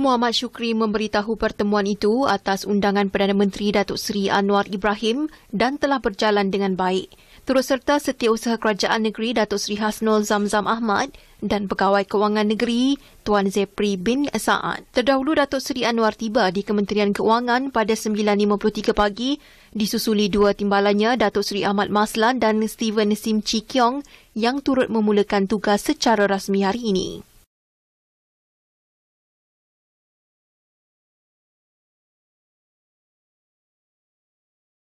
Muhammad Shukri memberitahu pertemuan itu atas undangan Perdana Menteri Datuk Seri Anwar Ibrahim dan telah berjalan dengan baik. Terus serta Setiausaha Kerajaan Negeri Datuk Seri Hasnul Zamzam Ahmad dan Pegawai Kewangan Negeri Tuan Zepri bin Sa'ad. Terdahulu Datuk Seri Anwar tiba di Kementerian Keuangan pada 9.53 pagi disusuli dua timbalannya Datuk Seri Ahmad Maslan dan Steven Sim Chi Kiong yang turut memulakan tugas secara rasmi hari ini.